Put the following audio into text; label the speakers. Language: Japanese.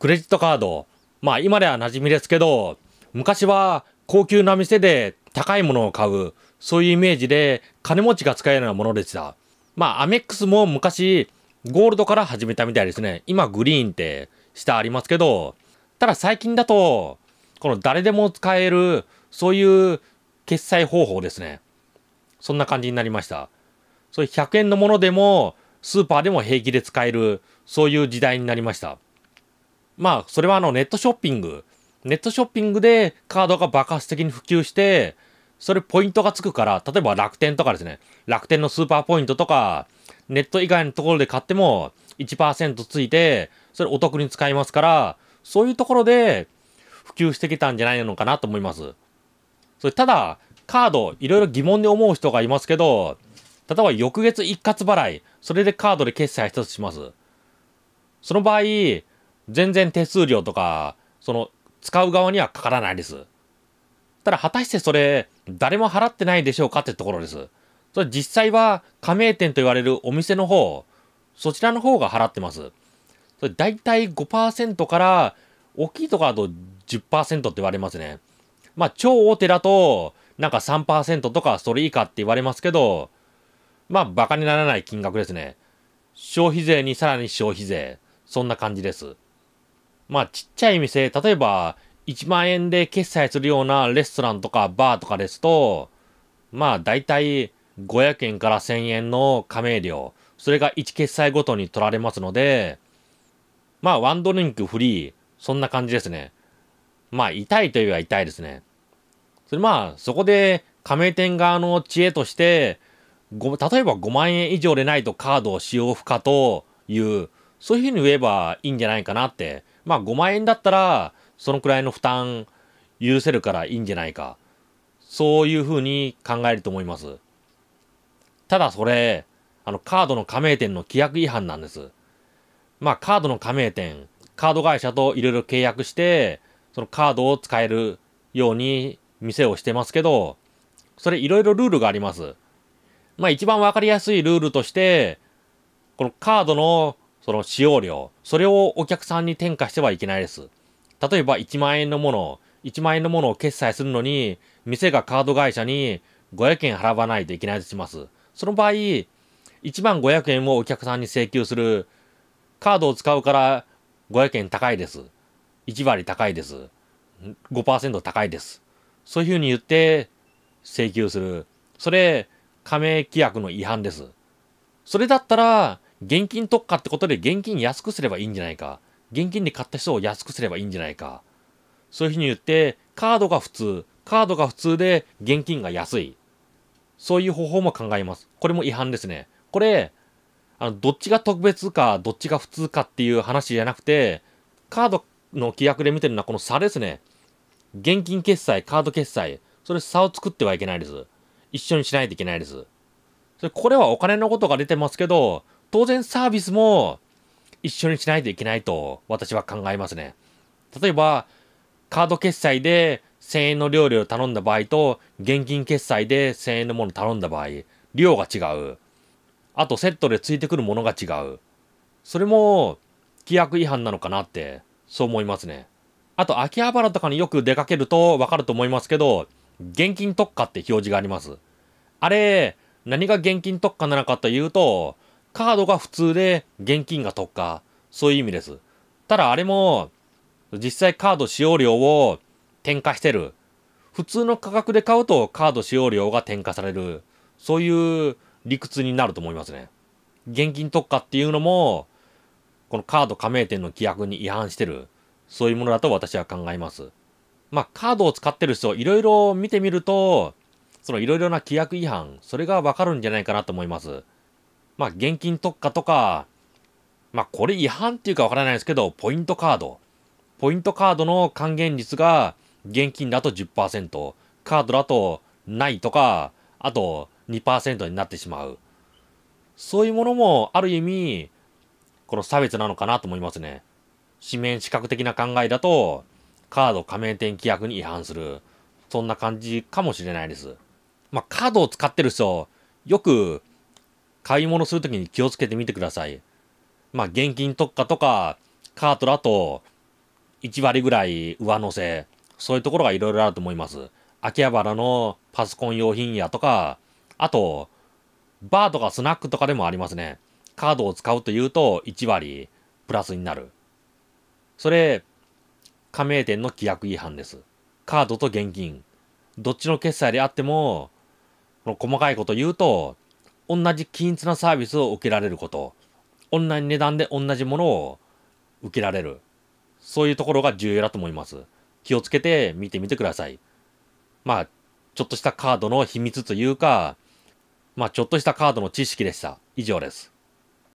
Speaker 1: クレジットカード。まあ今では馴染みですけど、昔は高級な店で高いものを買う、そういうイメージで金持ちが使えるようなものでした。まあアメックスも昔ゴールドから始めたみたいですね。今グリーンって下ありますけど、ただ最近だと、この誰でも使える、そういう決済方法ですね。そんな感じになりました。そういう100円のものでも、スーパーでも平気で使える、そういう時代になりました。まあ、それはあのネットショッピング。ネットショッピングでカードが爆発的に普及して、それポイントがつくから、例えば楽天とかですね、楽天のスーパーポイントとか、ネット以外のところで買っても1%ついて、それお得に使いますから、そういうところで普及してきたんじゃないのかなと思います。それただ、カード、いろいろ疑問に思う人がいますけど、例えば翌月一括払い、それでカードで決済たつします。その場合、全然手数料とか、その、使う側にはかからないです。ただ、果たしてそれ、誰も払ってないでしょうかってところです。それ実際は、加盟店と言われるお店の方、そちらの方が払ってます。それ大体5%から、大きいところだと10%って言われますね。まあ、超大手だと、なんか3%とかそれ以下って言われますけど、まあ、馬鹿にならない金額ですね。消費税にさらに消費税。そんな感じです。まあちっちゃい店、例えば1万円で決済するようなレストランとかバーとかですと、まあ大体500円から1000円の加盟料、それが1決済ごとに取られますので、まあワンドリンクフリー、そんな感じですね。まあ痛いといえば痛いですね。それまあそこで加盟店側の知恵として、例えば5万円以上でないとカードを使用不可というそういうふうに言えばいいんじゃないかなって。まあ5万円だったら、そのくらいの負担許せるからいいんじゃないか。そういうふうに考えると思います。ただそれ、あのカードの加盟店の規約違反なんです。まあカードの加盟店、カード会社といろいろ契約して、そのカードを使えるように店をしてますけど、それいろいろルールがあります。まあ一番わかりやすいルールとして、このカードのその使用料、それをお客さんに転嫁してはいけないです。例えば1万円のもの、1万円のものを決済するのに、店がカード会社に500円払わないといけないとします。その場合、1万500円をお客さんに請求する、カードを使うから500円高いです。1割高いです。5%高いです。そういうふうに言って請求する。それ、加盟規約の違反です。それだったら、現金特価ってことで現金安くすればいいんじゃないか。現金で買った人を安くすればいいんじゃないか。そういうふうに言って、カードが普通、カードが普通で現金が安い。そういう方法も考えます。これも違反ですね。これ、あの、どっちが特別か、どっちが普通かっていう話じゃなくて、カードの規約で見てるのはこの差ですね。現金決済、カード決済。それ差を作ってはいけないです。一緒にしないといけないです。それこれはお金のことが出てますけど、当然サービスも一緒にしないといけないと私は考えますね。例えば、カード決済で1000円の料理を頼んだ場合と、現金決済で1000円のもの頼んだ場合、量が違う。あとセットでついてくるものが違う。それも規約違反なのかなって、そう思いますね。あと、秋葉原とかによく出かけるとわかると思いますけど、現金特価って表示があります。あれ、何が現金特価なのかというと、カードが普通で現金が特化。そういう意味です。ただあれも、実際カード使用量を転嫁してる。普通の価格で買うとカード使用量が転嫁される。そういう理屈になると思いますね。現金特化っていうのも、このカード加盟店の規約に違反してる。そういうものだと私は考えます。まあ、カードを使ってる人、いろいろ見てみると、そのいろいろな規約違反、それがわかるんじゃないかなと思います。まあ、現金特化とか、まあ、これ違反っていうかわからないですけど、ポイントカード。ポイントカードの還元率が、現金だと10%、カードだとないとか、あと2%になってしまう。そういうものも、ある意味、この差別なのかなと思いますね。紙面視覚的な考えだと、カード加盟店規約に違反する。そんな感じかもしれないです。まあ、カードを使ってる人、よく買い物するときに気をつけてみてください。まあ、現金特価とか、カートだと、1割ぐらい上乗せ、そういうところがいろいろあると思います。秋葉原のパソコン用品やとか、あと、バーとかスナックとかでもありますね。カードを使うというと1割プラスになる。それ、加盟店の規約違反です。カードと現金。どっちの決済であっても、細かいこと言うと、同じ均一なサービスを受けられること同じ値段で同じものを受けられるそういうところが重要だと思います気をつけて見てみてくださいまあちょっとしたカードの秘密というかまあちょっとしたカードの知識でした以上です